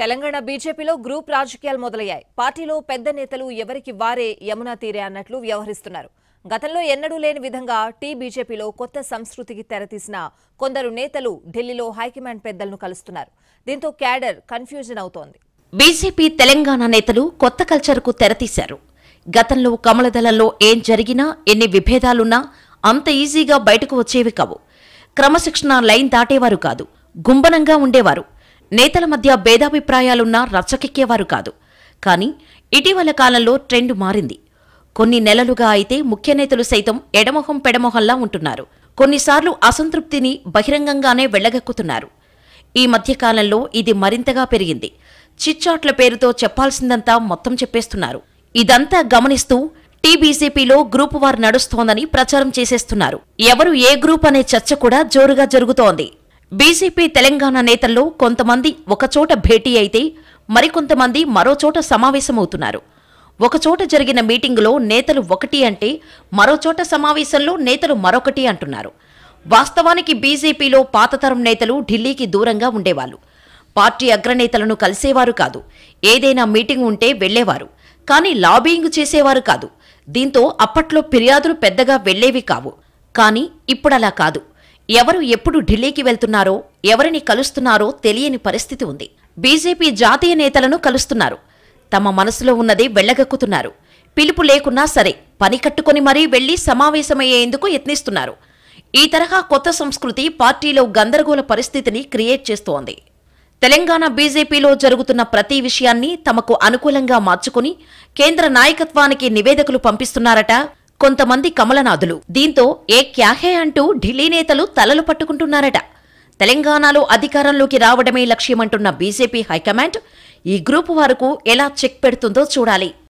తెలంగాణ బీజేపీలో గ్రూప్ రాజకీయాలు మొదలయ్యాయి పార్టీలో పెద్ద నేతలు ఎవరికి వారే యమునా తీరే అన్నట్లు వ్యవహరిస్తున్నారు గతంలో ఎన్నడూ లేని విధంగా టీ బీజేపీలో కొత్త సంస్కృతికి తెరతీసిన కొందరు నేతలు ఢిల్లీలో హైకమాండ్ పెద్దలను కలుస్తున్నారు దీంతో క్యాడర్ కన్ఫ్యూజన్ అవుతోంది బీజేపీ తెలంగాణ నేతలు కొత్త కల్చర్కు తెరతీశారు గతంలో కమలదళంలో ఏం జరిగినా ఎన్ని విభేదాలున్నా అంత ఈజీగా బయటకు వచ్చేవి కావు క్రమశిక్షణ లైన్ దాటేవారు కాదు గుంబనంగా ఉండేవారు నేతల మధ్య భేదాభిప్రాయాలున్నా రచ్చకెక్కేవారు కాదు కానీ ఇటీవల కాలంలో ట్రెండ్ మారింది కొన్ని నెలలుగా అయితే ముఖ్య నేతలు సైతం ఎడమొహం పెడమొహంలా ఉంటున్నారు కొన్నిసార్లు అసంతృప్తిని బహిరంగంగానే వెళ్లగక్కుతున్నారు ఈ మధ్యకాలంలో ఇది మరింతగా పెరిగింది చిచ్చాట్ల పేరుతో చెప్పాల్సిందంతా మొత్తం చెప్పేస్తున్నారు ఇదంతా గమనిస్తూ టీబీసీపీలో గ్రూపు వారు నడుస్తోందని ప్రచారం చేసేస్తున్నారు ఎవరు ఏ గ్రూప్ అనే చర్చ కూడా జోరుగా జరుగుతోంది బీజేపీ తెలంగాణ నేతల్లో కొంతమంది ఒకచోట భేటీ అయితే మరికొంతమంది మరోచోట సమావేశమవుతున్నారు ఒకచోట జరిగిన మీటింగులో నేతలు ఒకటి అంటే మరోచోట సమావేశంలో నేతలు మరొకటి అంటున్నారు వాస్తవానికి బీజేపీలో పాతతరం నేతలు ఢిల్లీకి దూరంగా ఉండేవాళ్ళు పార్టీ అగ్రనేతలను కలిసేవారు కాదు ఏదైనా మీటింగ్ ఉంటే వెళ్లేవారు కానీ లాబీయింగ్ చేసేవారు కాదు దీంతో అప్పట్లో ఫిర్యాదులు పెద్దగా వెళ్లేవి కావు కానీ ఇప్పుడలా కాదు ఎవరు ఎప్పుడు ఢిల్లీకి వెళ్తున్నారో ఎవరిని కలుస్తున్నారో తెలియని పరిస్థితి ఉంది బీజేపీ జాతీయ నేతలను కలుస్తున్నారు తమ మనసులో ఉన్నది వెళ్లగక్కుతున్నారు పిలుపు లేకున్నా సరే పని కట్టుకుని మరీ వెళ్లి సమావేశమయ్యేందుకు యత్నిస్తున్నారు ఈ తరహా కొత్త సంస్కృతి పార్టీలో గందరగోళ పరిస్థితిని క్రియేట్ చేస్తోంది తెలంగాణ బీజేపీలో జరుగుతున్న ప్రతి విషయాన్ని తమకు అనుకూలంగా మార్చుకుని కేంద్ర నాయకత్వానికి నివేదికలు పంపిస్తున్నారట కొంతమంది కమలనాథులు దీంతో ఏ క్యాహే అంటూ ఢిల్లీ నేతలు తలలు పట్టుకుంటున్నారట తెలంగాణలో అధికారంలోకి రావడమే లక్ష్యమంటున్న బీజేపీ హైకమాండ్ ఈ గ్రూపు వారకు ఎలా చెక్ పెడుతుందో చూడాలి